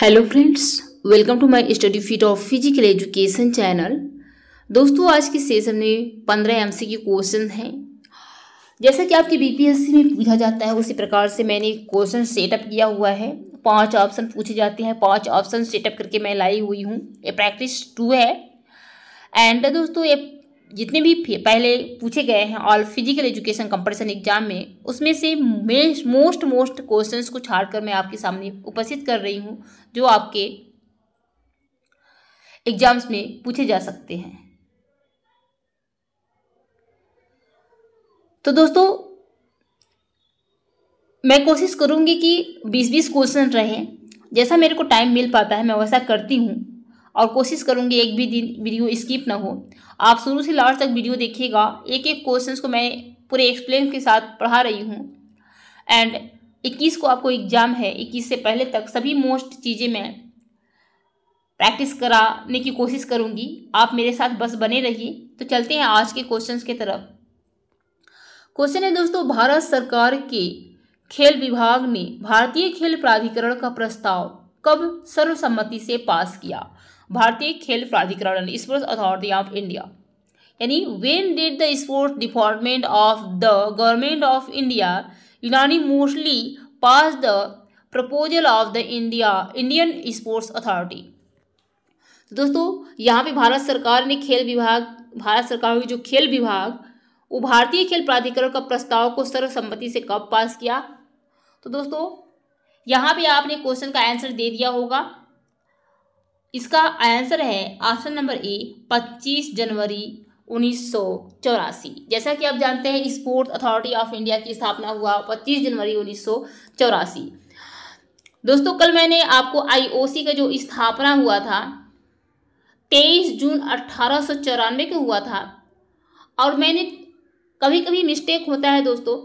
hello friends welcome to my study feet of physical education channel दोस्तों आज के session में पंद्रह एम सी के क्वेश्चन हैं जैसा कि आपके बीपीएससी में पूछा जाता है उसी प्रकार से मैंने क्वेश्चन सेटअप किया हुआ है पांच ऑप्शन पूछे जाते हैं पांच ऑप्शन सेटअप करके मैं लाई हुई हूँ ये प्रैक्टिस टू है एंड दोस्तों ये जितने भी पहले पूछे गए हैं all physical education competition exam में उसमें से मोस्ट मोस्ट क्वेश्चंस को छाड़कर मैं आपके सामने उपस्थित कर रही हूँ जो आपके एग्जाम्स में पूछे जा सकते हैं तो दोस्तों मैं कोशिश करूंगी कि बीस बीस क्वेश्चन रहें जैसा मेरे को टाइम मिल पाता है मैं वैसा करती हूँ और कोशिश करूँगी एक भी दिन वीडियो स्किप ना हो आप शुरू से लास्ट तक वीडियो देखिएगा एक एक क्वेश्चन को मैं पूरे एक्सप्लेन के साथ पढ़ा रही हूँ एंड इक्कीस को आपको एग्ज़ाम है इक्कीस से पहले तक सभी मोस्ट चीज़ें मैं प्रैक्टिस कराने की कोशिश करूँगी आप मेरे साथ बस बने रहिए तो चलते हैं आज के क्वेश्चंस के तरफ क्वेश्चन है दोस्तों भारत सरकार के खेल विभाग ने भारतीय खेल प्राधिकरण का प्रस्ताव कब सर्वसम्मति से पास किया भारतीय खेल प्राधिकरण स्पोर्ट्स अथॉरिटी ऑफ इंडिया यानी when did the sports department of the government of India mostly pass the proposal of the India Indian sports authority तो दोस्तों यहाँ पे भारत सरकार ने खेल विभाग भारत सरकार की जो खेल विभाग वो भारतीय खेल प्राधिकरण का प्रस्ताव को सर्वसम्मति से कब पास किया तो दोस्तों यहाँ पे आपने क्वेश्चन का आंसर दे दिया होगा इसका आंसर है ऑप्शन नंबर ए 25 जनवरी उन्नीस जैसा कि आप जानते हैं स्पोर्ट्स अथॉरिटी ऑफ इंडिया की स्थापना हुआ 25 जनवरी उन्नीस दोस्तों कल मैंने आपको आईओसी का जो स्थापना हुआ था 23 जून अट्ठारह को हुआ था और मैंने कभी कभी मिस्टेक होता है दोस्तों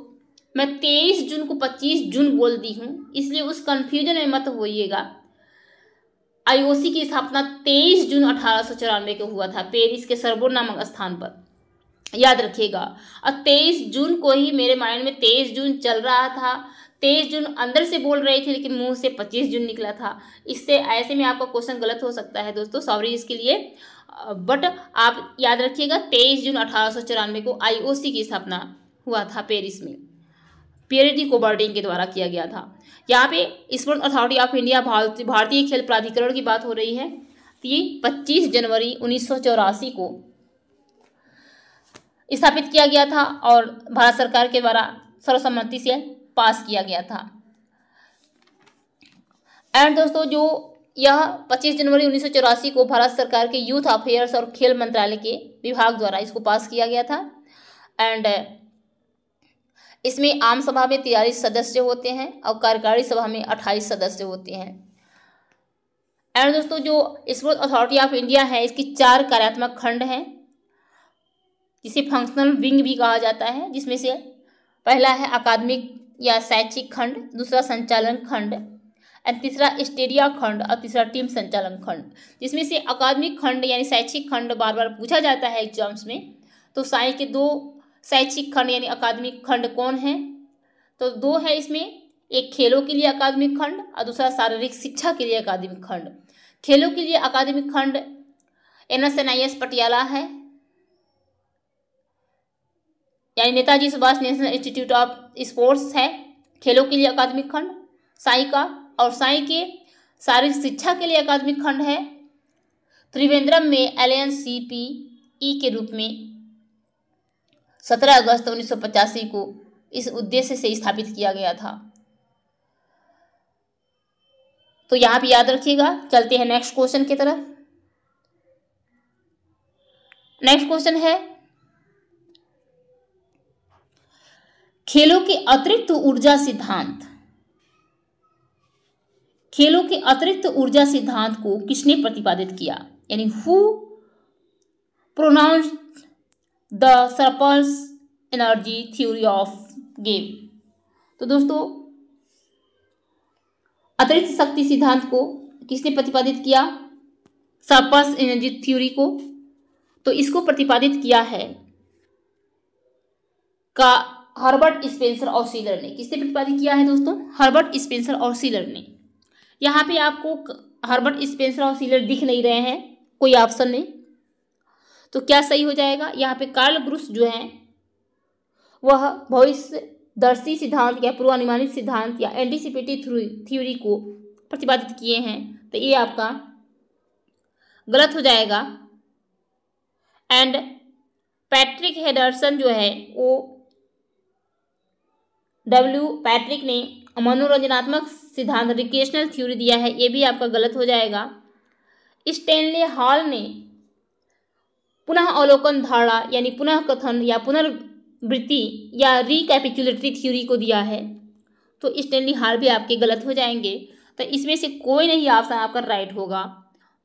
मैं 23 जून को 25 जून बोल दी हूँ इसलिए उस कन्फ्यूजन में मत होइएगा आईओसी की स्थापना 23 जून अठारह को हुआ था पेरिस के सर्बो नामक स्थान पर याद रखिएगा और 23 जून को ही मेरे माइंड में 23 जून चल रहा था 23 जून अंदर से बोल रहे थे लेकिन मुंह से 25 जून निकला था इससे ऐसे में आपका क्वेश्चन गलत हो सकता है दोस्तों सॉरी इसके लिए बट आप याद रखिएगा 23 जून अठारह को आईओसी की स्थापना हुआ था पेरिस में पेरेडी कोबार्डिंग के द्वारा किया गया था यहाँ पे स्पोर्ट अथॉरिटी ऑफ इंडिया भारतीय भारती खेल प्राधिकरण की बात हो रही है तो ये पच्चीस जनवरी उन्नीस को स्थापित किया गया था और भारत सरकार के द्वारा सर्वसम्मति से पास किया गया था एंड दोस्तों जो यह 25 जनवरी उन्नीस को भारत सरकार के यूथ अफेयर्स और खेल मंत्रालय के विभाग द्वारा इसको पास किया गया था एंड इसमें आम सभा में तिरालीस सदस्य होते हैं और कार्यकारी सभा में अट्ठाईस सदस्य होते हैं एंड दोस्तों जो स्पोर्ट अथॉरिटी ऑफ इंडिया है इसकी चार कार्यात्मक खंड हैं जिसे फंक्शनल विंग भी कहा जाता है जिसमें से पहला है अकादमिक या शैक्षिक खंड दूसरा संचालन खंड एंड तीसरा स्टेडिया खंड और तीसरा टीम संचालन खंड जिसमें से अकादमिक खंड यानी शैक्षिक खंड बार बार पूछा जाता है एग्जाम्स में तो साइंस के दो शैक्षिक खंड यानी अकादमिक खंड कौन है तो दो है इसमें एक खेलों के लिए अकादमिक खंड और दूसरा शारीरिक शिक्षा के लिए अकादमिक खंड खेलों के लिए अकादमिक खंड N S N I S Patiala है यानी Netaji Subhash national institute of sports है खेलों के लिए अकादमिक खंड साई का और साई के शारीरिक शिक्षा के लिए अकादमिक खंड है त्रिवेंद्रम में L N C P E के रूप में सत्रह अगस्त उन्नीस को इस उद्देश्य से स्थापित किया गया था तो यहां भी याद रखिएगा चलते हैं नेक्स्ट क्वेश्चन की तरफ नेक्स्ट क्वेश्चन है खेलों के अतिरिक्त ऊर्जा सिद्धांत खेलों के अतिरिक्त ऊर्जा सिद्धांत को किसने प्रतिपादित किया यानी who pronounce the surplus energy theory of game तो दोस्तों अतिरिक्त शक्ति सिद्धांत को किसने प्रतिपादित किया सरपल्स एनर्जी थ्योरी को तो इसको प्रतिपादित किया है का हर्बर्ट स्पेंसर और सीलर ने किसने प्रतिपादित किया है दोस्तों हर्बर्ट स्पेंसर और सीलर ने यहाँ पे आपको हर्बर्ट स्पेंसर और सीलर दिख नहीं रहे हैं कोई ऑप्शन नहीं तो क्या सही हो जाएगा यहाँ पे कार्ल ग्रुस जो है वह भविष्य दर्शी सिद्धांत या पूर्वानुमानित सिद्धांत या एंटीसिपेटिव थ्योरी को प्रतिपादित किए हैं तो ये आपका गलत हो जाएगा एंड पैट्रिक हेडरसन जो है वो डब्ल्यू पैट्रिक ने मनोरंजनात्मक सिद्धांत रिकेशनल थ्योरी दिया है ये भी आपका गलत हो जाएगा स्टेनले हॉल ने पुनः अवलोकन धारणा यानी पुनः कथन या पुनर्वृत्ति या रिकैपिचुलेटरी थ्योरी को दिया है तो स्टेनली हाल भी आपके गलत हो जाएंगे तो इसमें से कोई नहीं ऑप्शन आपका राइट होगा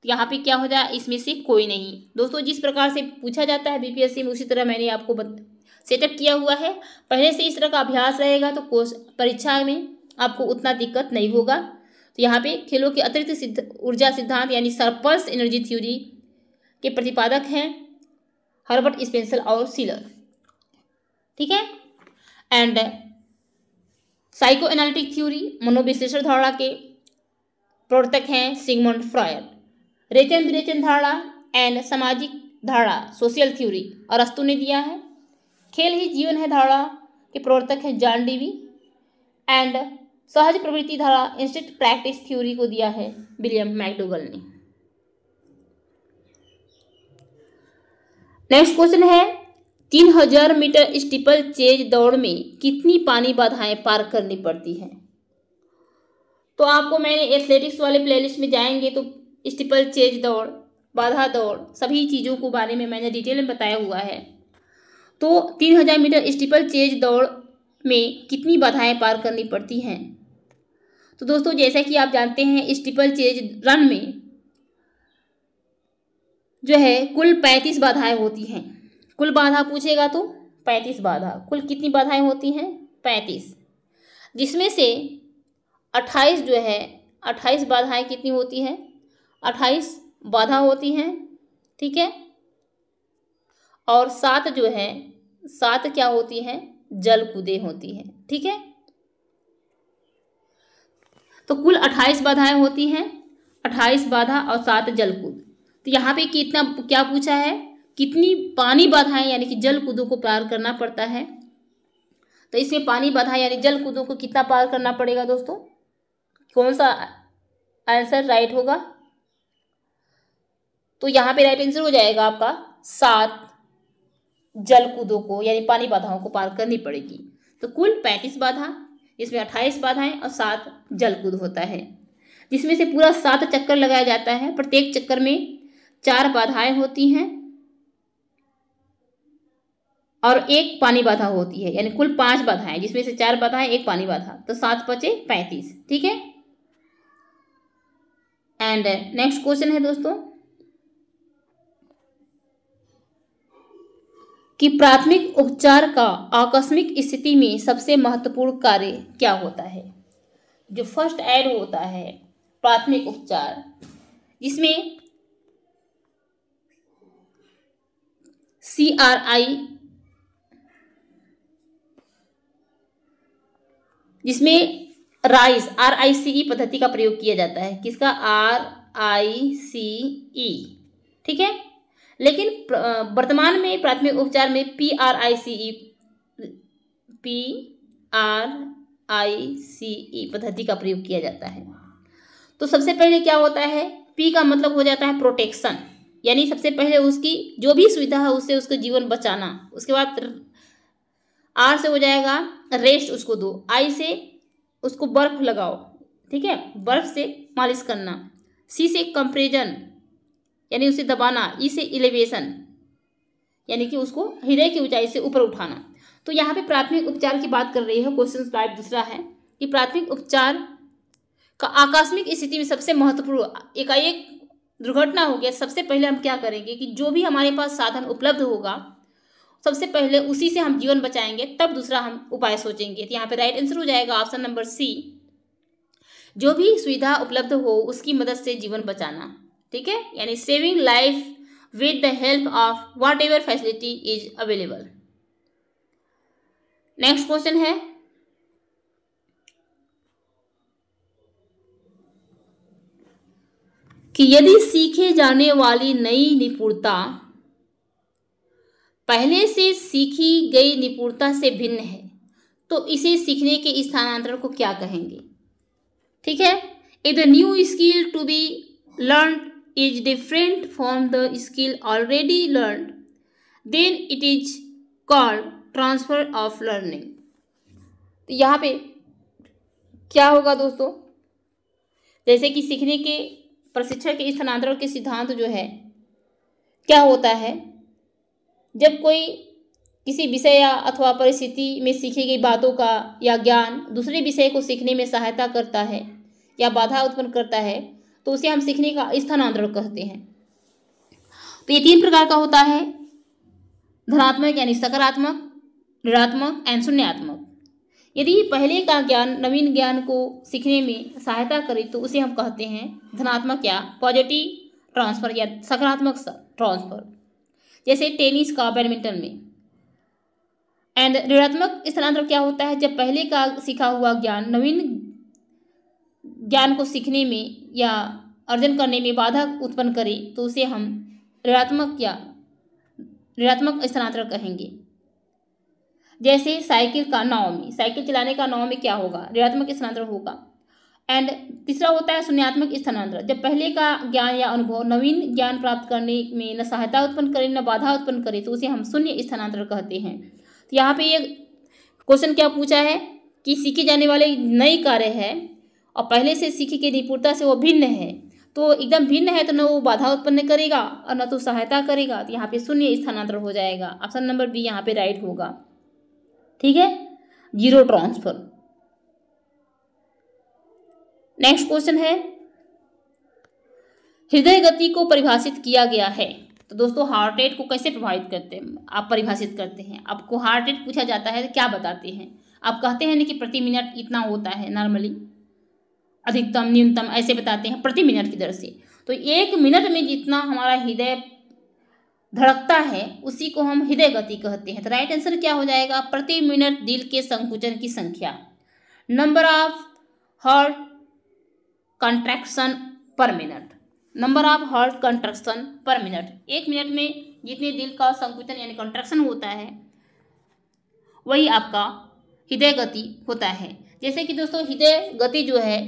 तो यहाँ पे क्या हो जाए इसमें से कोई नहीं दोस्तों जिस प्रकार से पूछा जाता है बीपीएससी में उसी तरह मैंने आपको बत... सेटअप किया हुआ है पहले से इस तरह का अभ्यास रहेगा तो कोर्स परीक्षा में आपको उतना दिक्कत नहीं होगा तो यहाँ पे खेलों के अतिरिक्त सिद्ध ऊर्जा सिद्धांत यानी सरपल्स एनर्जी थ्योरी के प्रतिपादक हैं हर्बर्ट स्पेंसर और सीलर ठीक है एंड साइको एनालिटिक थ्योरी मनोविश्लेषण धारणा के प्रवर्तक हैं सिगमंड फ्रॉयड रेचन विरेचन धारणा एंड सामाजिक धारणा सोशल थ्योरी अरस्तु ने दिया है खेल ही जीवन है धारणा के प्रवर्तक हैं जॉन डीवी एंड सहज प्रवृत्ति धारा इंस्टेंट प्रैक्टिस थ्योरी को दिया है विलियम मैकडोगल ने नेक्स्ट क्वेश्चन है तीन हजार मीटर स्टीपल चेज दौड़ में कितनी पानी बाधाएं पार करनी पड़ती हैं तो आपको मैंने एथलेटिक्स वाले प्लेलिस्ट में जाएंगे तो स्टीपल चेज दौड़ बाधा दौड़ सभी चीज़ों को बारे में मैंने डिटेल में बताया हुआ है तो तीन हजार मीटर स्टीपल चेज दौड़ में कितनी बाधाएं पार करनी पड़ती हैं तो दोस्तों जैसा कि आप जानते हैं स्टीपल चेज रन में जो है कुल पैंतीस बाधाएं होती हैं कुल बाधा पूछेगा तो पैंतीस बाधा कुल कितनी बाधाएं होती हैं पैंतीस जिसमें से अट्ठाईस जो है अट्ठाईस बाधाएं कितनी होती हैं अट्ठाईस बाधा होती हैं ठीक है और सात जो है सात क्या होती हैं जल कूदे होती हैं ठीक है तो कुल अट्ठाईस बाधाएं होती हैं अट्ठाईस बाधा और सात जलकूद तो यहाँ पे कितना क्या पूछा है कितनी पानी बाधाएं यानी कि जल कूदों को पार करना पड़ता है तो इसमें पानी बाधाएं यानी जल कूदों को कितना पार करना पड़ेगा दोस्तों कौन सा आंसर राइट होगा तो यहाँ पे राइट आंसर हो जाएगा आपका सात जल कूदों को यानी पानी बाधाओं को पार करनी पड़ेगी तो कुल पैंतीस बाधा इसमें अट्ठाईस बाधाएं और सात जलकूद होता है जिसमें से पूरा सात चक्कर लगाया जाता है प्रत्येक चक्कर में चार बाधाएं होती हैं और एक पानी बाधा होती है यानी कुल पांच बाधाएं जिसमें से चार बाधाएं एक पानी बाधा तो सात पचे पैंतीस ठीक है एंड नेक्स्ट क्वेश्चन है दोस्तों कि प्राथमिक उपचार का आकस्मिक स्थिति में सबसे महत्वपूर्ण कार्य क्या होता है जो फर्स्ट एड होता है प्राथमिक उपचार जिसमें सी आर आई जिसमें rice are I C E पद्धति का प्रयोग किया जाता है किसका आर आई सी ई ठीक है लेकिन वर्तमान में प्राथमिक उपचार में P R I C E P R I C E पद्धति का प्रयोग किया जाता है तो सबसे पहले क्या होता है पी का मतलब हो जाता है प्रोटेक्शन यानी सबसे पहले उसकी जो भी सुविधा है उससे उसका जीवन बचाना उसके बाद आर से हो जाएगा रेस्ट उसको दो आई से उसको बर्फ लगाओ ठीक है बर्फ से मालिश करना सी से कंप्रेजन यानी उसे दबाना ई e से इलेवेशन यानी कि उसको हृदय की ऊंचाई से ऊपर उठाना तो यहाँ पे प्राथमिक उपचार की बात कर रही है क्वेश्चन टाइप दूसरा है कि प्राथमिक उपचार का आकस्मिक स्थिति में सबसे महत्वपूर्ण एकाएक दुर्घटना हो गया सबसे पहले हम क्या करेंगे कि जो भी हमारे पास साधन उपलब्ध होगा सबसे पहले उसी से हम जीवन बचाएंगे तब दूसरा हम उपाय सोचेंगे तो यहाँ पे राइट आंसर हो जाएगा ऑप्शन नंबर सी जो भी सुविधा उपलब्ध हो उसकी मदद से जीवन बचाना ठीक है यानी saving life with the help of whatever facility is available next question है कि यदि सीखे जाने वाली नई निपुणता पहले से सीखी गई निपुणता से भिन्न है तो इसे सीखने के स्थानांतरण को क्या कहेंगे ठीक है if the new skill to be learn is different from the skill already learn then it is called transfer of learning तो यहाँ पे क्या होगा दोस्तों जैसे कि सीखने के प्रशिक्षण के स्थानांतरण के सिद्धांत जो है क्या होता है जब कोई किसी विषय या अथवा परिस्थिति में सीखी गई बातों का या ज्ञान दूसरे विषय को सीखने में सहायता करता है या बाधा उत्पन्न करता है तो उसे हम सीखने का स्थानांतरण कहते हैं तो ये तीन प्रकार का होता है धनात्मक यानी सकारात्मक निरात्मक एंड शून्यात्मक यदि पहले का ज्ञान नवीन ज्ञान को सीखने में सहायता करे तो उसे हम कहते हैं धनात्मक या पॉजिटिव ट्रांसफर या सकारात्मक ट्रांसफर जैसे टेनिस का बैडमिंटन में एंड ऋणात्मक स्थानांतरण क्या होता है जब पहले का सीखा हुआ ज्ञान नवीन ज्ञान को सीखने में या अर्जन करने में बाधा उत्पन्न करे तो उसे हम ऋणात्मक या ऋणात्मक स्थानांतरण कहेंगे जैसे साइकिल का नाओमी साइकिल चलाने का नाव में क्या होगा ऋणात्मक स्थानांतरण होगा एंड तीसरा होता है शून्यात्मक स्थानांतरण जब पहले का ज्ञान या अनुभव नवीन ज्ञान प्राप्त करने में न सहायता उत्पन्न करे न बाधा उत्पन्न करे तो उसे हम शून्य स्थानांतरण कहते हैं तो यहाँ पे ये क्वेश्चन क्या पूछा है कि सीखे जाने वाले नए कार्य है और पहले से सीखे की निपुणता से वो भिन्न है तो एकदम भिन्न है तो न वो बाधा उत्पन्न करेगा और न तो सहायता करेगा तो यहाँ पे शून्य स्थानांतरण हो जाएगा ऑप्शन नंबर बी यहाँ पे राइट होगा ठीक है जीरो ट्रांसफर नेक्स्ट क्वेश्चन है हृदय गति को परिभाषित किया गया है तो दोस्तों हार्ट रेट को कैसे प्रभावित करते हैं आप परिभाषित करते हैं आपको हार्ट रेट पूछा जाता है तो क्या बताते हैं आप कहते हैं ना कि प्रति मिनट इतना होता है नॉर्मली अधिकतम न्यूनतम ऐसे बताते हैं प्रति मिनट की दर से तो एक मिनट में जितना हमारा हृदय धड़कता है उसी को हम हृदय गति कहते हैं तो राइट आंसर क्या हो जाएगा प्रति मिनट दिल के संकुचन की संख्या number of heart contraction per minute number of heart contraction per minute एक मिनट में जितने दिल का संकुचन यानी कंट्रैक्शन होता है वही आपका हृदय गति होता है जैसे कि दोस्तों हृदय गति जो है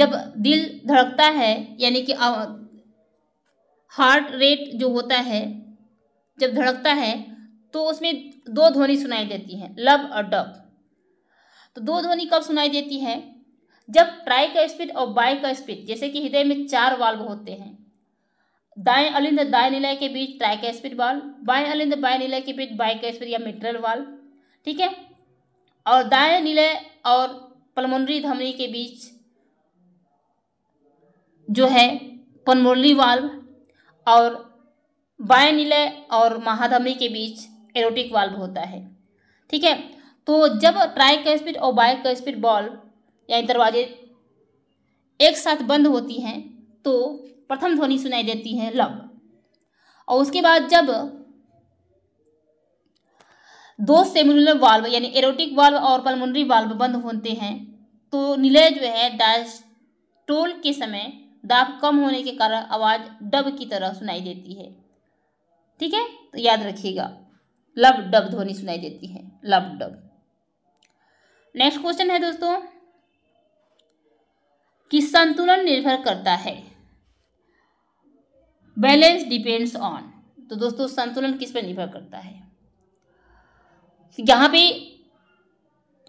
जब दिल धड़कता है यानी कि हार्ट रेट जो होता है जब धड़कता है तो उसमें दो ध्वनि सुनाई देती हैं लब और डब तो दो ध्वनि कब सुनाई देती है जब ट्राई का स्पीड और बाई का स्पीड जैसे कि हृदय में चार वाल्व होते हैं दाएं अलिंद दाएं निलय के बीच ट्राई का स्पीड वाल्व बाएं अलिंद बाएं निलय के बीच बाई का स्पीड या मिट्रल वाल्व ठीक है और दाएं निलय और पलमोनरी धमनी के बीच जो है पलमोनरी वाल्व और बाय निलय और महाधमनी के बीच एरोटिक वाल्व होता है ठीक है तो जब ट्राई कैस्पिड और बाय कैस्पिड बॉल यानी दरवाजे एक साथ बंद होती हैं तो प्रथम ध्वनि सुनाई देती है लव और उसके बाद जब दो सेमुलर वाल्व यानी एरोटिक वाल्व और पलमुनरी वाल्व बंद होते हैं तो निलय जो है डायस्टोल के समय दाब कम होने के कारण आवाज़ डब की तरह सुनाई देती है ठीक है तो याद रखिएगा लब डब ध्वनि सुनाई देती है लब डब नेक्स्ट क्वेश्चन है दोस्तों कि संतुलन निर्भर करता है बैलेंस डिपेंड्स ऑन तो दोस्तों संतुलन किस पर निर्भर करता है यहां पे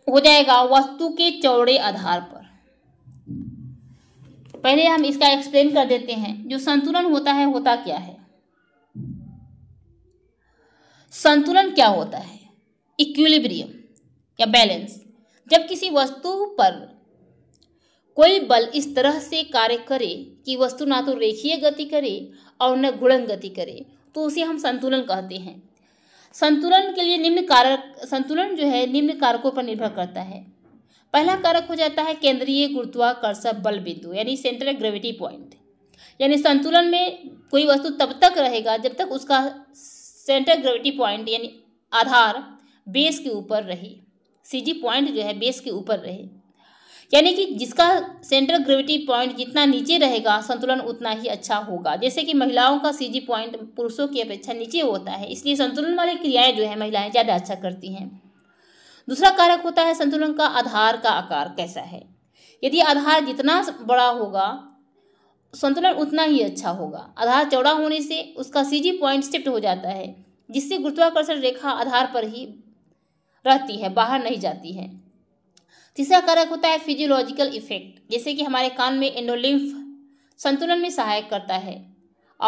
हो जाएगा वस्तु के चौड़े आधार पर पहले हम इसका एक्सप्लेन कर देते हैं जो संतुलन होता है होता क्या है संतुलन क्या होता है इक्विलिब्रियम या बैलेंस जब किसी वस्तु पर कोई बल इस तरह से कार्य करे कि वस्तु ना तो रेखीय गति करे और न गुणन गति करे तो उसे हम संतुलन कहते हैं संतुलन के लिए निम्न कारक संतुलन जो है निम्न कारकों पर निर्भर करता है पहला कारक हो जाता है केंद्रीय गुरुत्वाकर्षण बल बिंदु यानी सेंट्रल ग्रेविटी पॉइंट यानी संतुलन में कोई वस्तु तब तक रहेगा जब तक उसका सेंट्रल ग्रेविटी पॉइंट यानी आधार बेस के ऊपर रहे सी जी पॉइंट जो है बेस के ऊपर रहे यानी कि जिसका सेंट्रल ग्रेविटी पॉइंट जितना नीचे रहेगा संतुलन उतना ही अच्छा होगा जैसे कि महिलाओं का सीजी पॉइंट पुरुषों की अपेक्षा नीचे होता है इसलिए संतुलन वाली क्रियाएं जो है महिलाएं ज़्यादा अच्छा करती हैं दूसरा कारक होता है संतुलन का आधार का आकार कैसा है यदि आधार जितना बड़ा होगा संतुलन उतना ही अच्छा होगा आधार चौड़ा होने से उसका सीजी पॉइंट शिफ्ट हो जाता है जिससे गुरुत्वाकर्षण रेखा आधार पर ही रहती है बाहर नहीं जाती है तीसरा कारक होता है फिजियोलॉजिकल इफेक्ट जैसे कि हमारे कान में एंडोलिम्फ संतुलन में सहायक करता है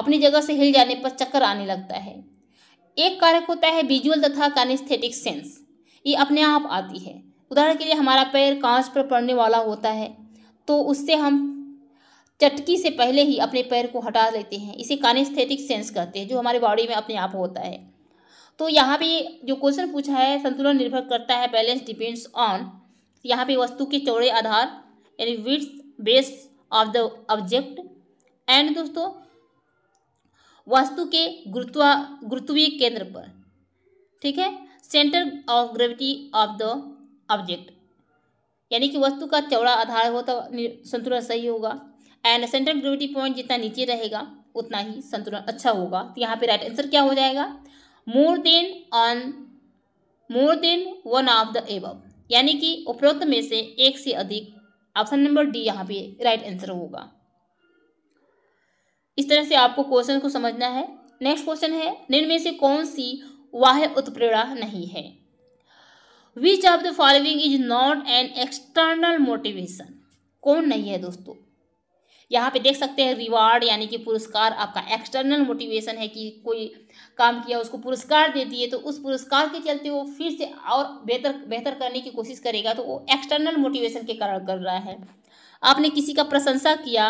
अपनी जगह से हिल जाने पर चक्कर आने लगता है एक कारक होता है विजुअल तथा कानेस्थेटिक सेंस ये अपने आप आती है उदाहरण के लिए हमारा पैर कांच पर पड़ने वाला होता है तो उससे हम चटकी से पहले ही अपने पैर को हटा लेते हैं इसे कानेस्थेटिक सेंस कहते हैं जो हमारे बॉडी में अपने आप होता है तो यहाँ पे जो क्वेश्चन पूछा है संतुलन निर्भर करता है बैलेंस डिपेंड्स ऑन यहाँ पे वस्तु के चौड़े आधार यानी wide base of the object and दोस्तों वस्तु के गुरुत्वा गुरुत्वीय केंद्र पर ठीक है centre of gravity of the object यानी कि वस्तु का चौड़ा आधार हो तो संतुलन सही होगा एंड सेंटर ग्रेविटी पॉइंट जितना नीचे रहेगा उतना ही संतुलन अच्छा होगा तो यहाँ पे राइट आंसर क्या हो जाएगा more than on more than one of the above यानी कि उपरोक्त में से एक से अधिक ऑप्शन नंबर डी यहाँ पे राइट आंसर होगा इस तरह से आपको क्वेश्चन को समझना है नेक्स्ट क्वेश्चन है निम्न में से कौन सी वह उत्प्रेरणा नहीं है which of the following is not an external motivation कौन नहीं है दोस्तों यहाँ पे देख सकते हैं रिवार्ड यानी कि पुरस्कार आपका एक्सटर्नल मोटिवेशन है कि कोई काम किया उसको पुरस्कार दे दिए तो उस पुरस्कार के चलते वो फिर से और बेहतर बेहतर करने की कोशिश करेगा तो वो एक्सटर्नल मोटिवेशन के कारण कर रहा है आपने किसी का प्रशंसा किया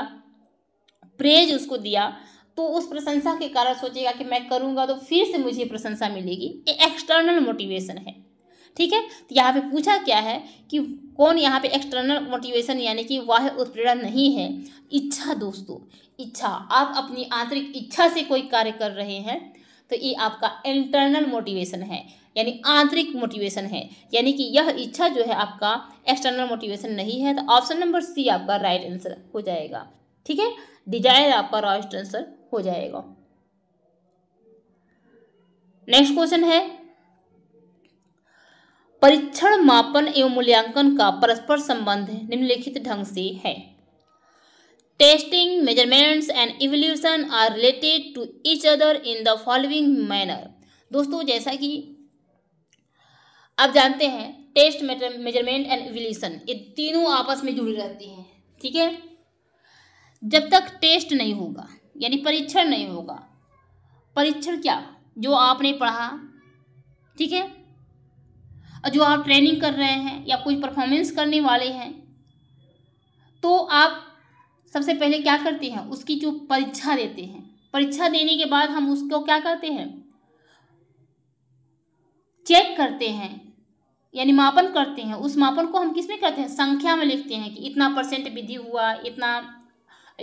प्रेज उसको दिया तो उस प्रशंसा के कारण सोचेगा कि मैं करूँगा तो फिर से मुझे प्रशंसा मिलेगी ये एक्सटर्नल मोटिवेशन है ठीक है तो यहाँ पे पूछा क्या है कि कौन यहाँ पे एक्सटर्नल मोटिवेशन यानी कि वह उत्प्रेरणा नहीं है इच्छा दोस्तों इच्छा आप अपनी आंतरिक इच्छा से कोई कार्य कर रहे हैं तो ये आपका इंटरनल मोटिवेशन है यानी आंतरिक मोटिवेशन है यानी कि यह इच्छा जो है आपका एक्सटर्नल मोटिवेशन नहीं है तो ऑप्शन नंबर सी आपका राइट आंसर हो जाएगा ठीक है डिजायर आपका राइट आंसर हो जाएगा नेक्स्ट क्वेश्चन है परीक्षण मापन एवं मूल्यांकन का परस्पर संबंध निम्नलिखित ढंग से है testing measurements and evaluation are related to each other in the following manner दोस्तों जैसा कि आप जानते हैं टेस्ट मेजरमेंट एंड इवोल्यूशन ये तीनों आपस में जुड़ी रहती हैं ठीक है जब तक टेस्ट नहीं होगा यानी परीक्षण नहीं होगा परीक्षण क्या जो आपने पढ़ा ठीक है और जो आप ट्रेनिंग कर रहे हैं या कोई परफॉर्मेंस करने वाले हैं तो आप सबसे पहले क्या करते हैं उसकी जो परीक्षा देते हैं परीक्षा देने के बाद हम उसको क्या करते हैं चेक करते हैं यानी मापन करते हैं उस मापन को हम किस में करते हैं संख्या में लिखते हैं कि इतना परसेंट विधि हुआ इतना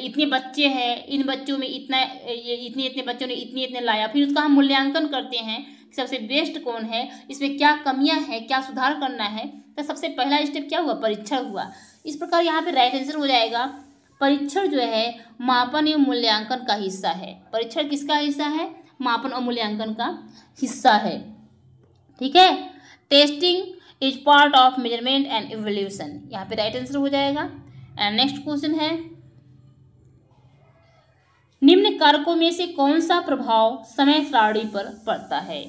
इतने बच्चे हैं इन बच्चों में इतना ये इतने इतने बच्चों ने इतने इतने लाया फिर उसका हम मूल्यांकन करते हैं सबसे बेस्ट कौन है इसमें क्या कमियां हैं क्या सुधार करना है तो सबसे पहला स्टेप क्या हुआ परीक्षण हुआ इस प्रकार यहाँ पे राइट आंसर हो जाएगा परीक्षण जो है मापन एवं मूल्यांकन का हिस्सा है परीक्षण किसका हिस्सा है मापन और मूल्यांकन का हिस्सा है ठीक है testing is part of measurement and evaluation यहाँ पे राइट आंसर हो जाएगा एंड नेक्स्ट क्वेश्चन है कारकों में से कौन सा प्रभाव समय सारणी पर पड़ता है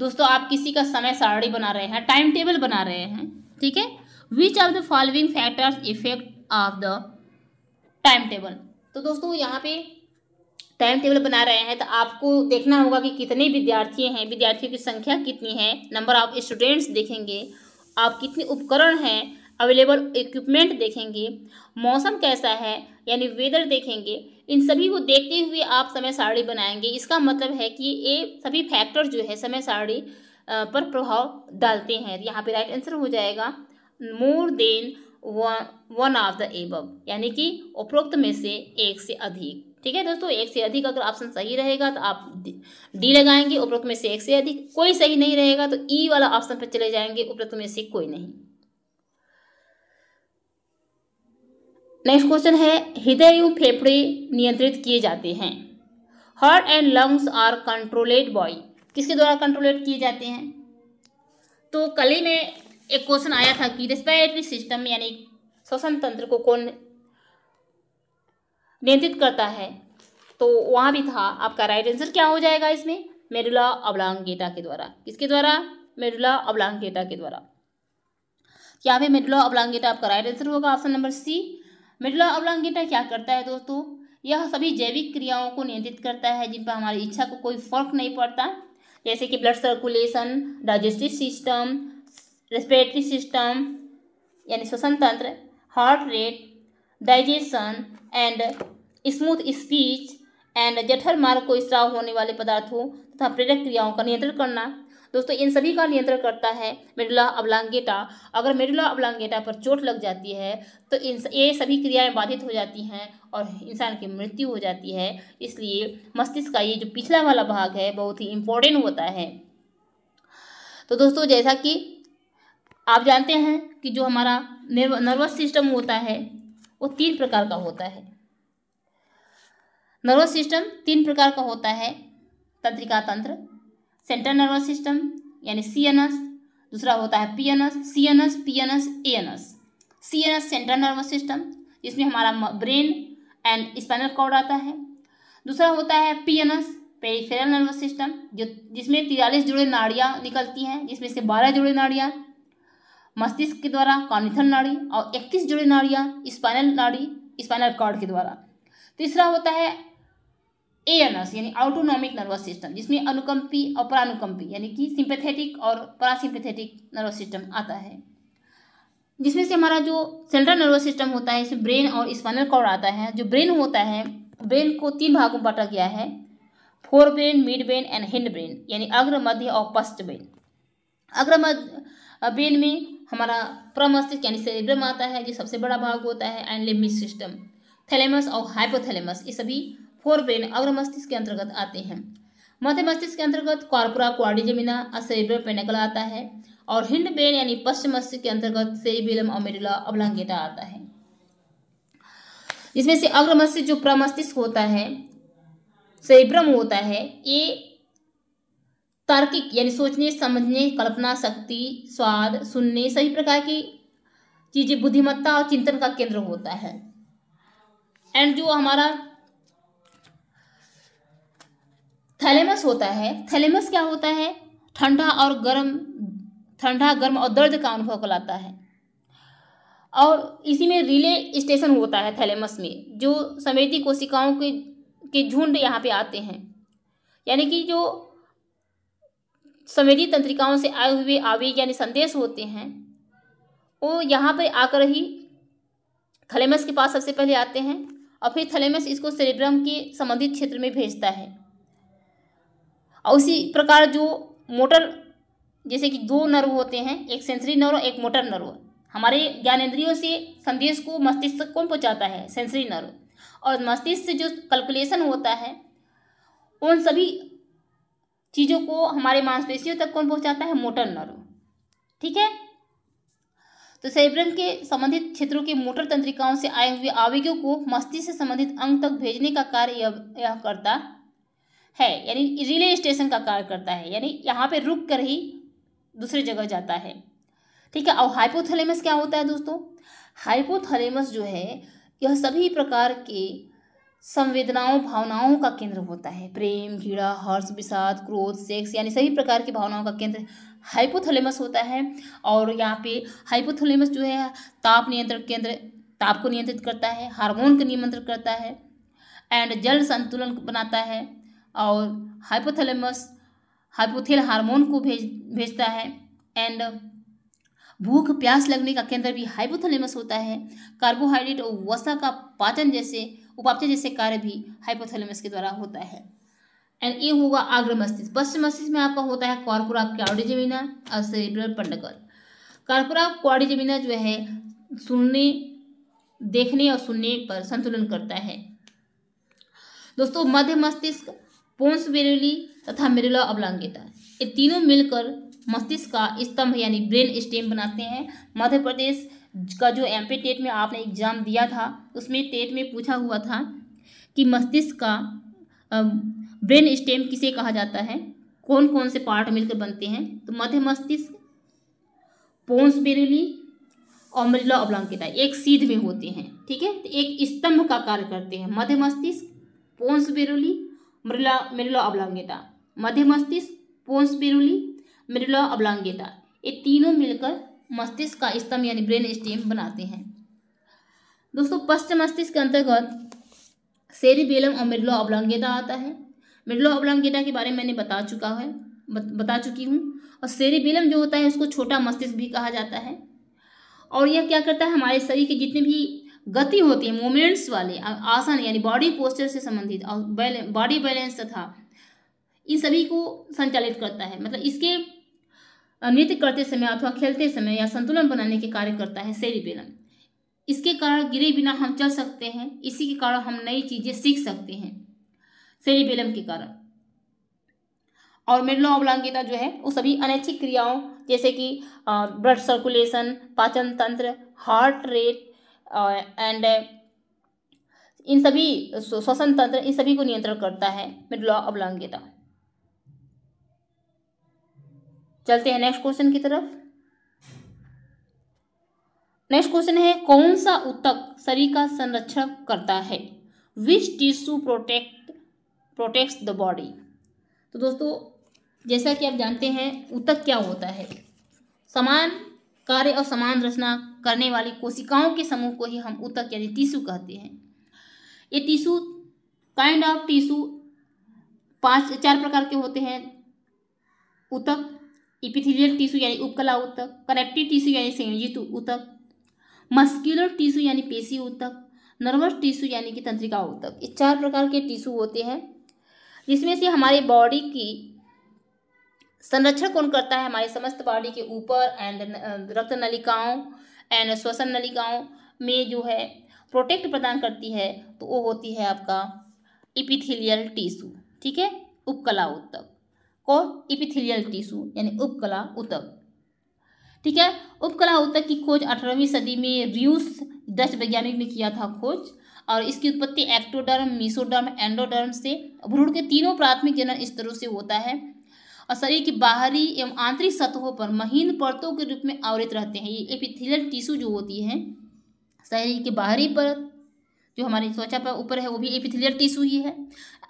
दोस्तों आप किसी का समय सारणी बना रहे हैं टाइम टेबल बना रहे हैं ठीक है which are the following factors effect of the time table तो दोस्तों यहाँ पे टाइम टेबल बना रहे हैं तो आपको देखना होगा कि कितने विद्यार्थी हैं विद्यार्थियों की संख्या कितनी है नंबर ऑफ स्टूडेंट्स देखेंगे आप कितने उपकरण हैं अवेलेबल इक्विपमेंट देखेंगे मौसम कैसा है यानी वेदर देखेंगे इन सभी को देखते हुए आप समय सारणी बनाएंगे इसका मतलब है कि ये सभी फैक्टर जो है समय सारणी पर प्रभाव डालते हैं यहाँ पे राइट आंसर हो जाएगा more than one of the above यानी कि उपरोक्त में से एक से अधिक ठीक है दोस्तों एक से अधिक अगर ऑप्शन सही रहेगा तो आप डी लगाएंगे उपरोक्त में से एक से अधिक कोई सही नहीं रहेगा तो ई e वाला ऑप्शन पर चले जाएंगे उपरोक्त में से कोई नहीं नेक्स्ट क्वेश्चन है हृदय एवं फेफड़े नियंत्रित किए जाते हैं heart and lungs are controlled by किसके द्वारा कंट्रोलेट किए जाते हैं तो कल ही में एक क्वेश्चन आया था कि रेस्पिरेटरी सिस्टम यानी श्वसन तंत्र को कौन नियंत्रित करता है तो वहाँ भी था आपका राइट आंसर क्या हो जाएगा इसमें मेरुला अवलांगेटा के द्वारा किसके द्वारा मेरुला अवलांगेटा के द्वारा यहाँ पे मेरुला अवलांगेटा आपका राइट आंसर होगा option number C medulla oblongata क्या करता है दोस्तों यह सभी जैविक क्रियाओं को नियंत्रित करता है जिन पर हमारी इच्छा को कोई फर्क नहीं पड़ता जैसे कि blood circulation digestive system respiratory system यानी श्वसन तंत्र heart rate digestion and smooth speech and जठर मार्ग को स्त्राव होने वाले पदार्थों तथा प्रेरक क्रियाओं का नियंत्रण करना दोस्तों इन सभी का नियंत्रण करता है मेडुला अबलांगेटा अगर मेडुला अबलांगेटा पर चोट लग जाती है तो इन ये सभी क्रियाएं बाधित हो जाती हैं और इंसान की मृत्यु हो जाती है इसलिए मस्तिष्क का ये जो पिछला वाला भाग है बहुत ही इम्पोर्टेंट होता है तो दोस्तों जैसा कि आप जानते हैं कि जो हमारा नर्वस सिस्टम होता है वो तीन प्रकार का होता है नर्वस सिस्टम तीन प्रकार का होता है तंत्रिका तंत्र सेंट्रल नर्वस सिस्टम यानी सी दूसरा होता है P N S C N S P N S A N S C N S central nervous system जिसमें हमारा ब्रेन एंड स्पाइनल कॉर्ड आता है दूसरा होता है P N S peripheral nervous system जो जिसमें तिरालीस जुड़े नाड़ियाँ निकलती हैं जिसमें से बारह जुड़े नाड़ियाँ मस्तिष्क के द्वारा कॉर्निथल नाड़ी और इकतीस जुड़े नाड़ियाँ स्पाइनल नाड़ी स्पाइनल कॉर्ड के द्वारा तीसरा होता है एस यानी ऑटोनॉमिक नर्वस सिस्टम जिसमें अनुकंपी और परानुकंपी यानी कि सिंपैथेटिक और परासिम्पैथेटिक नर्वस सिस्टम आता है जिसमें से हमारा जो सेंट्रल नर्वस सिस्टम होता है इसमें ब्रेन और स्पाइनल कॉर्ड आता है जो ब्रेन होता है ब्रेन को तीन भागों में बांटा गया है fore brain mid brain and hind brain यानी अग्र मध्य और पश्च ब्रेन अग्र मध्य ब्रेन में हमारा प्रमस्तिष्क यानी सेरिब्रम आता है जो सबसे बड़ा भाग होता है एंड लिम्बिक सिस्टम थैलेमस और हाइपोथैलेमस ये सभी फोर ब्रेन अग्र मस्तिष्क के अंतर्गत आते हैं मध्य मस्तिष्क के अंतर्गत कॉर्पोरा और असेब्रल पेनेकल आता है और हिंड ब्रेन यानी पश्चिम मस्तिष्क के अंतर्गत सेरिबिलम अमेरुला अबलांगेटा आता है इसमें से अग्र मस्तिष्क जो प्रमस्तिष्क होता है सेब्रम होता है ये तार्किक यानी सोचने समझने कल्पना शक्ति स्वाद सुनने सभी प्रकार की चीज़ें बुद्धिमत्ता और चिंतन का केंद्र होता है एंड जो हमारा थैलेमस होता है थैलेमस क्या होता है ठंडा और गर्म ठंडा गर्म और दर्द का अनुभव कराता है और इसी में रिले स्टेशन होता है थैलेमस में जो समेती कोशिकाओं के के झुंड यहाँ पे आते हैं यानी कि जो समेती तंत्रिकाओं से आए हुए आवेग यानी संदेश होते हैं वो यहाँ पर आकर ही थैलेमस के पास सबसे पहले आते हैं और फिर थैलेमस इसको सेरेब्रम के संबंधित क्षेत्र में भेजता है और उसी प्रकार जो मोटर जैसे कि दो नर्व होते हैं एक सेंसरी नर्व एक मोटर नर्व हमारे ज्ञानेंद्रियों से संदेश को मस्तिष्क कौन पहुँचाता है सेंसरी नर्व और मस्तिष्क से जो कैलकुलेशन होता है उन सभी चीज़ों को हमारे मांसपेशियों तक कौन पहुँचाता है मोटर नर्व ठीक है तो सेब्रम के संबंधित क्षेत्रों के मोटर तंत्रिकाओं से आए हुए आवेगों को मस्तिष्क से संबंधित अंग तक भेजने का कार्य यह करता है यानी रिले स्टेशन का कार्य करता है यानी यहाँ पे रुक कर ही दूसरी जगह जाता है ठीक है और हाइपोथलेमस क्या होता है दोस्तों हाइपोथलेमस जो है यह सभी प्रकार के संवेदनाओं भावनाओं का केंद्र होता है प्रेम घृणा हर्ष विषाद क्रोध सेक्स यानी सभी प्रकार की भावनाओं का केंद्र हाइपोथलेमस होता है और यहाँ पे हाइपोथलेमस जो है ताप नियंत्रण केंद्र ताप को नियंत्रित करता है हार्मोन को नियंत्रित करता है एंड जल संतुलन बनाता है और हाइपोथैलेमस हाइपोथेल हार्मोन को भेज भेजता है एंड भूख प्यास लगने का केंद्र भी हाइपोथैलेमस होता है कार्बोहाइड्रेट और वसा का पाचन जैसे उपापचय जैसे कार्य भी हाइपोथैलेमस के द्वारा होता है एंड ये होगा आग्र मस्तिष्क पश्चिम मस्तिष्क में आपका होता है कॉर्पोरा क्वाडिजेमिना और सेरिब्रल पंडकर कार्पोरा जमीना जो है सुनने देखने और सुनने पर संतुलन करता है दोस्तों मध्य मस्तिष्क पोन्स बेरेली तथा मेरुला अबलांगिता ये तीनों मिलकर मस्तिष्क का स्तंभ यानी ब्रेन स्टेम बनाते हैं मध्य प्रदेश का जो एम टेट में आपने एग्जाम दिया था उसमें टेट में पूछा हुआ था कि मस्तिष्क का ब्रेन स्टेम किसे कहा जाता है कौन कौन से पार्ट मिलकर बनते हैं तो मध्य मस्तिष्क पोन्स बेरेली और मृला अबलांकिता एक सीध में होते हैं ठीक है तो एक स्तंभ का कार्य करते हैं मध्य मस्तिष्क पोन्स बेरोली मृला मृला अबलांगेता मध्य मस्तिष्क पोन्स पेरुली मृला अबलांगेता ये तीनों मिलकर मस्तिष्क का स्तंभ यानी ब्रेन स्टेम बनाते हैं दोस्तों पश्च मस्तिष्क के अंतर्गत सेरिबेलम और मृला अबलांगेता आता है मृला अबलांगेटा के बारे में मैंने बता चुका है बता चुकी हूँ और सेरिबेलम जो होता है उसको छोटा मस्तिष्क भी कहा जाता है और यह क्या करता है हमारे शरीर के जितने भी गति होती है मूवमेंट्स वाले आसन यानी बॉडी पोस्चर से संबंधित और बॉडी बैलेंस तथा इन सभी को संचालित करता है मतलब इसके नृत्य करते समय अथवा खेलते समय या संतुलन बनाने के कार्य करता है सेरिबेलम इसके कारण गिरे बिना हम चल सकते हैं इसी के कारण हम नई चीज़ें सीख सकते हैं सेरिबेलम के कारण और मेडलो अवलांगिता जो है वो सभी अनैच्छिक क्रियाओं जैसे कि ब्लड सर्कुलेशन पाचन तंत्र हार्ट रेट एंड uh, इन सभी श्वसन तंत्र इन सभी को नियंत्रण करता है मेडुला चलते हैं नेक्स्ट क्वेश्चन की तरफ नेक्स्ट क्वेश्चन है कौन सा उत्तक शरीर का संरक्षण करता है which tissue protect protects the body तो दोस्तों जैसा कि आप जानते हैं उत्तक क्या होता है समान कार्य और समान रचना करने वाली कोशिकाओं के समूह को ही हम ऊतक यानी टिशू कहते हैं ये टिशू काइंड ऑफ टिशू पांच चार प्रकार के होते हैं ऊतक इपिथिलियल टिशू यानी उपकला ऊतक कनेक्टिव टिशू यानी संयोजित ऊतक मस्क्यूलर टिशू यानी पेशी ऊतक नर्वस टिशू यानी कि तंत्रिका ऊतक ये चार प्रकार के टिशू होते हैं जिसमें से हमारे बॉडी की संरक्षण कौन करता है हमारे समस्त बॉडी के ऊपर एंड uh, रक्त नलिकाओं एंड श्वसन नलिकाओं में जो है प्रोटेक्ट प्रदान करती है तो वो होती है आपका इपिथिलियल टीसू ठीक है उपकला उत्तक कौन इपिथिलियल टीसू यानी उपकला उत्तक ठीक है उपकला उत्तक की खोज अठारहवीं सदी में रियूस दस वैज्ञानिक ने किया था खोज और इसकी उत्पत्ति एक्टोडर्म मीसोडर्म एंडोडर्म से भ्रूण के तीनों प्राथमिक जनन स्तरों से होता है और शरीर की बाहरी एवं आंतरिक सतहों पर महीन परतों के रूप में आवृत रहते हैं ये एपिथिलियल टिश्यू जो होती है शरीर के बाहरी परत जो हमारी त्वचा पर ऊपर है वो भी एपिथेलियर टिश्यू ही है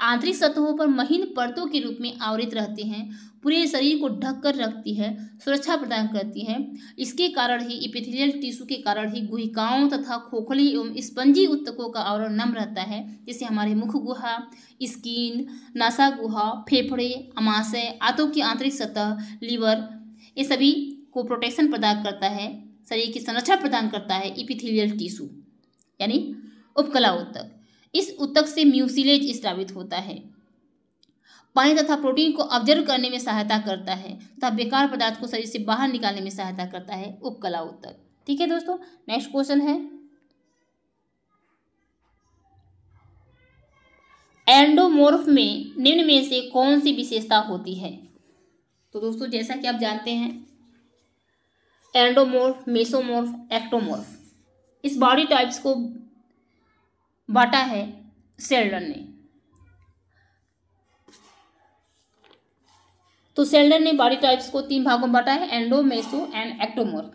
आंतरिक सतहों पर महीन परतों के रूप में आवृत रहते हैं पूरे शरीर को ढक कर रखती है सुरक्षा प्रदान करती है इसके कारण ही इपिथिलियल टिश्यू के कारण ही गुहिकाओं तथा खोखली एवं स्पंजी उत्तकों का आवरण नम रहता है जैसे हमारे मुख गुहा स्किन नासा गुहा फेफड़े अमाशय आंतों की आंतरिक सतह लीवर ये सभी को प्रोटेक्शन प्रदान करता है शरीर की संरक्षा प्रदान करता है इपिथिलियल टिश्यू यानी उपकला उत्तक इस उत्तक से म्यूसिलेज स्रावित होता है पानी तथा प्रोटीन को ऑब्जर्व करने में सहायता करता है तथा बेकार पदार्थ को शरीर से बाहर निकालने में सहायता करता है उपकला उत्तक ठीक है दोस्तों नेक्स्ट क्वेश्चन है एंडोमोर्फ में निम्न में से कौन सी विशेषता होती है तो दोस्तों जैसा कि आप जानते हैं एंडोमोर्फ मेसोमोर्फ एक्टोमोर्फ इस बॉडी टाइप्स को बांटा है सेल्डन ने तो सेल्डन ने बॉडी टाइप्स को तीन भागों में बांटा है एंडो मेसो एंड एक्टोमोर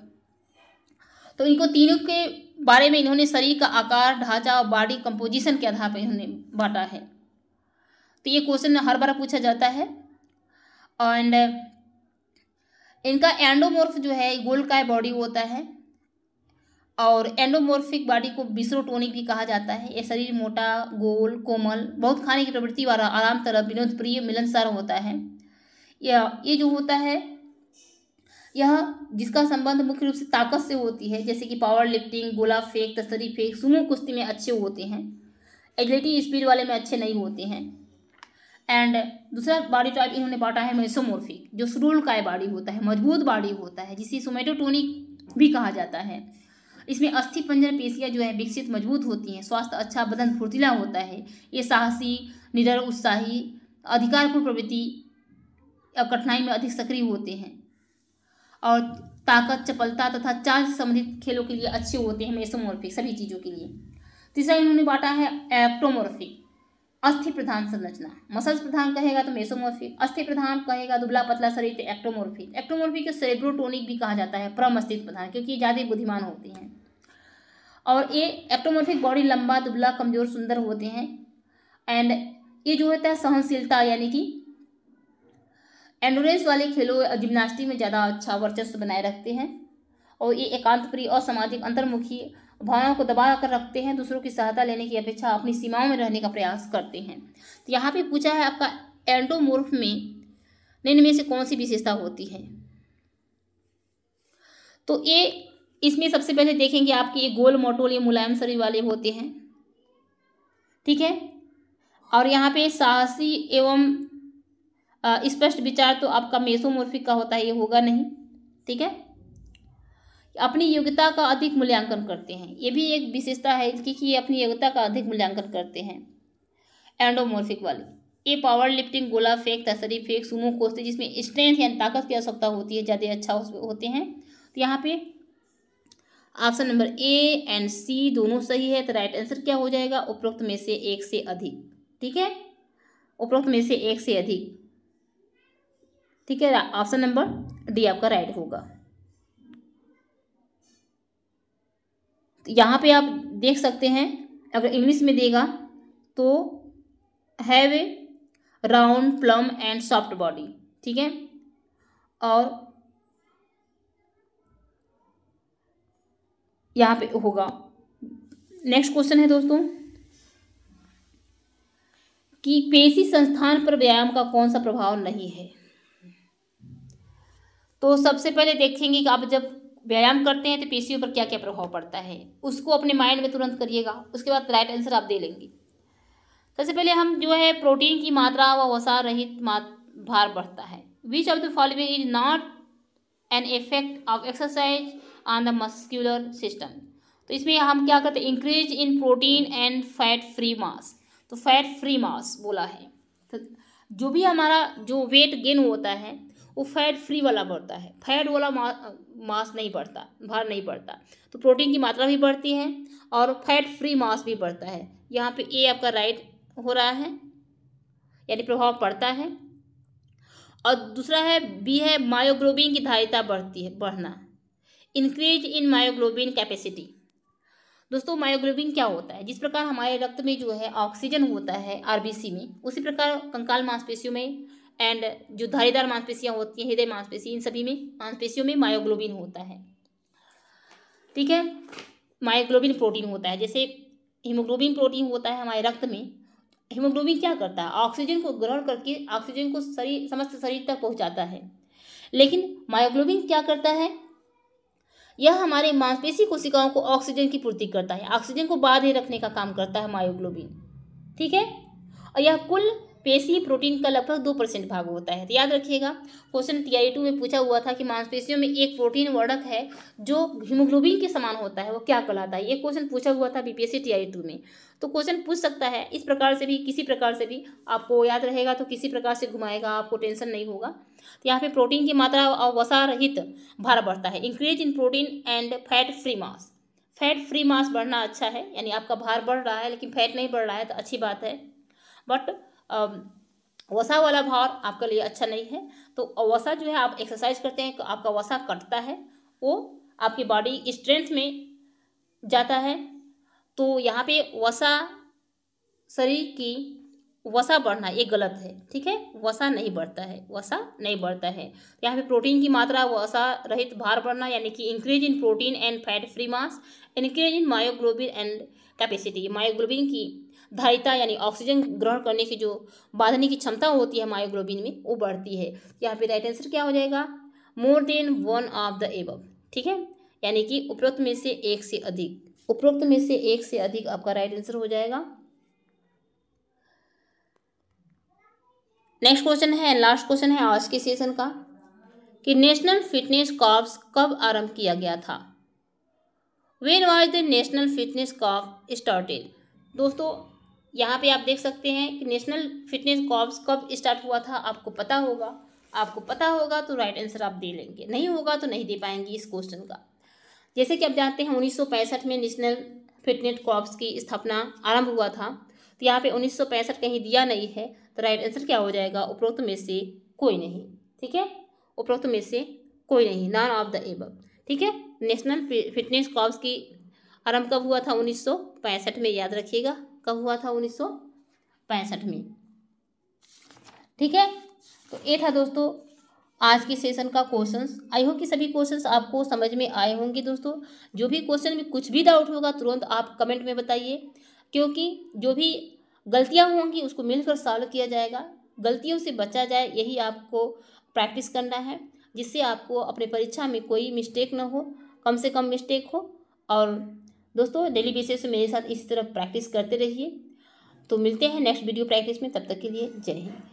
तो इनको तीनों के बारे में इन्होंने शरीर का आकार ढांचा और बॉडी कंपोजिशन के आधार पर इन्होंने बांटा है तो ये क्वेश्चन हर बार पूछा जाता है एंड इनका एंडोमोर्फ जो है गोल का बॉडी होता है और एंडोमोर्फिक बॉडी को बिस्रोटोनिक भी कहा जाता है यह शरीर मोटा गोल कोमल बहुत खाने की प्रवृत्ति वाला आराम तरह विनोद प्रिय मिलनसार होता है यह ये जो होता है यह जिसका संबंध मुख्य रूप से ताकत से होती है जैसे कि पावर लिफ्टिंग गोला फेंक तस्तरी फेंक सुमो कुश्ती में अच्छे होते हैं एथलेटिक स्पीड वाले में अच्छे नहीं होते हैं एंड दूसरा बॉडी टाइप इन्होंने बांटा है मेसोमोर्फिक जो सुरूल का बॉडी होता है मजबूत बॉडी होता है जिसे सोमेटोटोनिक भी कहा जाता है इसमें अस्थि पंजर पेशियाँ जो है विकसित मजबूत होती हैं स्वास्थ्य अच्छा बदन फुर्तीला होता है ये साहसी निडर उत्साही अधिकारपूर्ण प्रवृत्ति कठिनाई में अधिक सक्रिय होते हैं और ताकत चपलता तथा चाल संबंधित खेलों के लिए अच्छे होते हैं मेसोमोर्फिक सभी चीज़ों के लिए तीसरा इन्होंने बांटा है एक्टोमोर्फिक अस्थि प्रधान संरचना मसल्स प्रधान कहेगा तो मेसोमोर्फिक अस्थि प्रधान कहेगा दुबला पतला शरीर तो एक्टोमोर्फिक एक्टोमोर्फी को सेरेब्रोटोनिक भी कहा जाता है प्रमस्तिष्क प्रधान क्योंकि ज़्यादा बुद्धिमान होती हैं और ये एक्टोमोर्फिक बॉडी लंबा दुबला कमजोर सुंदर होते हैं एंड ये जो होता है सहनशीलता यानी कि एंडोरेंस वाले खेलों जिम्नास्टिक में ज़्यादा अच्छा वर्चस्व बनाए रखते हैं और ये एकांत प्रिय और सामाजिक अंतर्मुखी भावनाओं को दबा कर रखते हैं दूसरों की सहायता लेने की अपेक्षा अपनी सीमाओं में रहने का प्रयास करते हैं तो यहाँ पे पूछा है आपका एंडोमोर्फ में निन्न में से कौन सी विशेषता होती है तो ये इसमें सबसे पहले देखेंगे आपके ये गोल मोटोल ये मुलायम शरीर वाले होते हैं ठीक है और यहाँ पे साहसी एवं स्पष्ट विचार तो आपका मेसोमोर्फिक का होता है ये होगा नहीं ठीक है अपनी योग्यता का अधिक मूल्यांकन करते हैं ये भी एक विशेषता है इसकी कि ये अपनी योग्यता का अधिक मूल्यांकन करते हैं एंडोमोर्फिक वाले ये पावर लिफ्टिंग गोला फेंक तसरी फेंक सुमो कोसते जिसमें स्ट्रेंथ यानी ताकत की आवश्यकता होती है ज़्यादा अच्छा होते हैं तो यहाँ पे option number A and C दोनों सही है तो राइट आंसर क्या हो जाएगा उपरोक्त में से एक से अधिक ठीक है उपरोक्त में से एक से अधिक ठीक है ऑप्शन नंबर डी आपका राइट होगा यहाँ पे आप देख सकते हैं अगर इंग्लिश में देगा तो have a round plump and soft body ठीक है और यहाँ पे होगा नेक्स्ट क्वेश्चन है दोस्तों कि पेशी संस्थान पर व्यायाम का कौन सा प्रभाव नहीं है तो सबसे पहले देखेंगे कि आप जब व्यायाम करते हैं तो पेशियों पर क्या क्या प्रभाव पड़ता है उसको अपने माइंड में तुरंत करिएगा उसके बाद राइट आंसर आप दे लेंगे सबसे पहले हम जो है प्रोटीन की मात्रा व वसा रहित भार बढ़ता है which of the following is not an effect of exercise on the muscular system तो इसमें हम क्या करते हैं increase in protein and fat free mass तो फैट फ्री मास बोला है तो जो भी हमारा जो वेट गेन होता है वो फैट फ्री वाला बढ़ता है फैट वाला मा, मास नहीं बढ़ता भार नहीं बढ़ता तो प्रोटीन की मात्रा भी बढ़ती है और फैट फ्री मास भी बढ़ता है यहाँ पे ए आपका राइट हो रहा है यानी प्रभाव पड़ता है और दूसरा है बी है मायोग्लोबिन की धारिता बढ़ती है बढ़ना इंक्रीज इन मायोग्लोबिन कैपेसिटी दोस्तों मायोग्लोबिन क्या होता है जिस प्रकार हमारे रक्त में जो है ऑक्सीजन होता है आरबीसी में उसी प्रकार कंकाल मांसपेशियों में एंड जो धारीदार मांसपेशियाँ होती हैं हृदय मांसपेशी इन सभी में मांसपेशियों में मायोग्लोबिन होता है ठीक है मायोग्लोबिन प्रोटीन होता है जैसे हीमोग्लोबिन प्रोटीन होता है हमारे रक्त में हीमोग्लोबिन क्या करता है ऑक्सीजन को ग्रहण करके ऑक्सीजन को शरीर समस्त शरीर तक पहुंचाता है लेकिन मायोग्लोबिन क्या करता है यह हमारे मांसपेशी कोशिकाओं को ऑक्सीजन की पूर्ति करता है ऑक्सीजन को बाधे रखने का काम करता है मायोग्लोबिन ठीक है और यह कुल पेशी प्रोटीन का लगभग दो परसेंट भाग होता है तो याद रखिएगा क्वेश्चन टी टू में पूछा हुआ था कि मांसपेशियों में एक प्रोटीन वर्णक है जो हीमोग्लोबिन के समान होता है वो क्या कहलाता है ये क्वेश्चन पूछा हुआ था बीपीएससी टी टू में तो क्वेश्चन पूछ सकता है इस प्रकार से भी किसी प्रकार से भी आपको याद रहेगा तो किसी प्रकार से घुमाएगा आपको टेंशन नहीं होगा तो यहाँ पे प्रोटीन की मात्रा और वसा रहित भार बढ़ता है increase in protein and fat free mass fat free mass बढ़ना अच्छा है यानी आपका भार बढ़ रहा है लेकिन फैट नहीं बढ़ रहा है तो अच्छी बात है बट वसा वाला भार आपके लिए अच्छा नहीं है तो वसा जो है आप एक्सरसाइज करते हैं तो आपका वसा कटता है वो आपकी बॉडी स्ट्रेंथ में जाता है तो यहाँ पे वसा शरीर की वसा बढ़ना ये गलत है ठीक है वसा नहीं बढ़ता है वसा नहीं बढ़ता है तो यहाँ पे प्रोटीन की मात्रा वसा रहित भार बढ़ना यानी कि increase in protein and fat free mass increase in myoglobin and capacity myoglobin की धारिता यानी ऑक्सीजन ग्रहण करने की जो बांधने की क्षमता होती है मायोग्लोबिन में वो बढ़ती है यहाँ पे राइट आंसर क्या हो जाएगा more than one of the above ठीक है यानी कि उपरोक्त में से एक से अधिक उपरोक्त में से एक से अधिक आपका राइट आंसर हो जाएगा नेक्स्ट क्वेश्चन है लास्ट क्वेश्चन है आज के सेशन का कि नेशनल फिटनेस कॉप्स कब आरंभ किया गया था when was the national fitness corps started दोस्तों यहाँ पे आप देख सकते हैं कि नेशनल फिटनेस कॉप्स कब स्टार्ट हुआ था आपको पता होगा आपको पता होगा तो राइट आंसर आप दे लेंगे नहीं होगा तो नहीं दे पाएंगे इस क्वेश्चन का जैसे कि आप जानते हैं उन्नीस में नेशनल फिटनेस कॉप्स की स्थापना आरंभ हुआ था तो यहाँ पे उन्नीस कहीं दिया नहीं है तो राइट आंसर क्या हो जाएगा उपरोक्त में से कोई नहीं ठीक है उपरोक्त में से कोई नहीं नान ऑफ द एब ठीक है नेशनल फिटनेस कॉप्स की आरंभ कब हुआ था उन्नीस में याद रखिएगा कब हुआ था उन्नीस में ठीक है तो ये था दोस्तों आज के सेशन का क्वेश्चंस आई होप कि सभी क्वेश्चंस आपको समझ में आए होंगे दोस्तों जो भी क्वेश्चन में कुछ भी डाउट होगा तुरंत आप कमेंट में बताइए क्योंकि जो भी गलतियां होंगी उसको मिलकर सॉल्व किया जाएगा गलतियों से बचा जाए यही आपको प्रैक्टिस करना है जिससे आपको अपने परीक्षा में कोई मिस्टेक ना हो कम से कम मिस्टेक हो और दोस्तों डेली बेसिस से मेरे साथ इसी तरह प्रैक्टिस करते रहिए तो मिलते हैं नेक्स्ट वीडियो प्रैक्टिस में तब तक के लिए जय हिंद